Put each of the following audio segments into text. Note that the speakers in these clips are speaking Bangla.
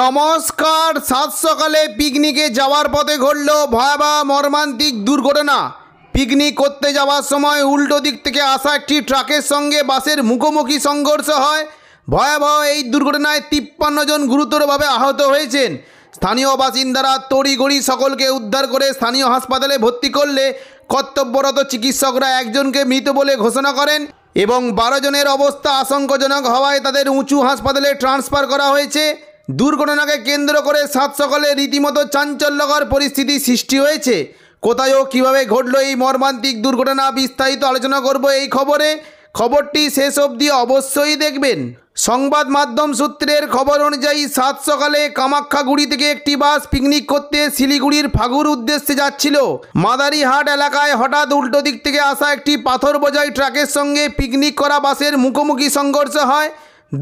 নমস্কার সাত সকালে পিকনিকে যাওয়ার পথে ঘটল ভয়াবহ মর্মান্তিক দুর্ঘটনা পিকনিক করতে যাওয়ার সময় উল্টো দিক থেকে আসা একটি ট্রাকের সঙ্গে বাসের মুখোমুখি সংঘর্ষ হয় ভয়াবহ এই দুর্ঘটনায় তিপ্পান্ন জন গুরুতরভাবে আহত হয়েছেন স্থানীয় বাসিন্দারা তড়িগড়ি সকলকে উদ্ধার করে স্থানীয় হাসপাতালে ভর্তি করলে কর্তব্যরত চিকিৎসকরা একজনকে মৃত বলে ঘোষণা করেন এবং বারো জনের অবস্থা আশঙ্কাজনক হওয়ায় তাদের উঁচু হাসপাতালে ট্রান্সফার করা হয়েছে দুর্ঘটনাকে কেন্দ্র করে সাত সকালে রীতিমতো চাঞ্চল্যকর পরিস্থিতি সৃষ্টি হয়েছে কোথায় কিভাবে কীভাবে ঘটল এই মর্মান্তিক দুর্ঘটনা বিস্তারিত আলোচনা করব এই খবরে খবরটি শেষ অবধি অবশ্যই দেখবেন সংবাদ মাধ্যম সূত্রের খবর অনুযায়ী সাত সকালে কামাখ্যাগুড়ি থেকে একটি বাস পিকনিক করতে শিলিগুড়ির ফাগুর উদ্দেশ্যে যাচ্ছিল মাদারিহাট এলাকায় হঠাৎ উল্টো দিক থেকে আসা একটি পাথর বোঝাই ট্রাকের সঙ্গে পিকনিক করা বাসের মুখোমুখি সংঘর্ষ হয়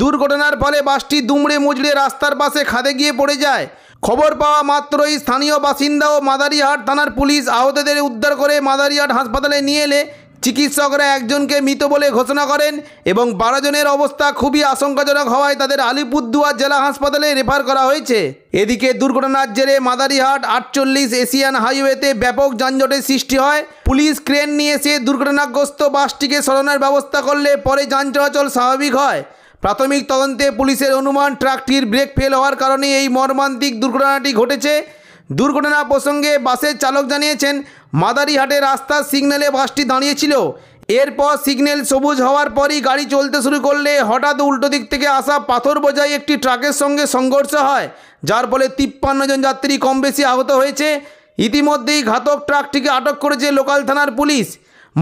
দুর্ঘটনার ফলে বাসটি দুমড়ে মুচড়ে রাস্তার পাশে খাদে গিয়ে পড়ে যায় খবর পাওয়া মাত্রই স্থানীয় বাসিন্দা ও মাদারিহাট থানার পুলিশ আহতদের উদ্ধার করে মাদারিহাট হাসপাতালে নিয়ে এলে চিকিৎসকরা একজনকে মৃত বলে ঘোষণা করেন এবং বারো জনের অবস্থা খুবই আশঙ্কাজনক হওয়ায় তাদের আলিপুরদুয়ার জেলা হাসপাতালে রেফার করা হয়েছে এদিকে দুর্ঘটনার জেরে মাদারিহাট আটচল্লিশ এশিয়ান হাইওয়েতে ব্যাপক যানজটের সৃষ্টি হয় পুলিশ ক্রেন নিয়ে এসে দুর্ঘটনাগ্রস্ত বাসটিকে সরানোর ব্যবস্থা করলে পরে যান চলাচল স্বাভাবিক হয় প্রাথমিক তদন্তে পুলিশের অনুমান ট্রাকটির ব্রেক ফেল হওয়ার কারণে এই মর্মান্তিক দুর্ঘটনাটি ঘটেছে দুর্ঘটনা প্রসঙ্গে বাসের চালক জানিয়েছেন মাদারিহাটে রাস্তার সিগন্যালে বাসটি দাঁড়িয়েছিল এরপর সিগন্যাল সবুজ হওয়ার পরই গাড়ি চলতে শুরু করলে হঠাৎ উল্টো দিক থেকে আসা পাথর বোঝাই একটি ট্রাকের সঙ্গে সংঘর্ষ হয় যার ফলে তিপ্পান্ন জন যাত্রী কম বেশি আহত হয়েছে ইতিমধ্যেই ঘাতক ট্রাকটিকে আটক করেছে লোকাল থানার পুলিশ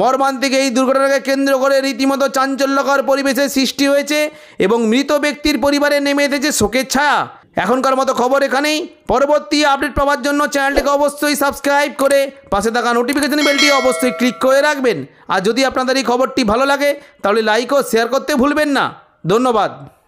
মর্মান্তিক এই দুর্ঘটনাকে কেন্দ্র করে রীতিমতো চাঞ্চল্যকর পরিবেশের সৃষ্টি হয়েছে এবং মৃত ব্যক্তির পরিবারে নেমে এসেছে শোকের ছায়া এখনকার মতো খবর এখানেই পরবর্তী আপডেট পাওয়ার জন্য চ্যানেলটিকে অবশ্যই সাবস্ক্রাইব করে পাশে থাকা নোটিফিকেশন বেলটি অবশ্যই ক্লিক করে রাখবেন আর যদি আপনাদের এই খবরটি ভালো লাগে তাহলে লাইক ও শেয়ার করতে ভুলবেন না ধন্যবাদ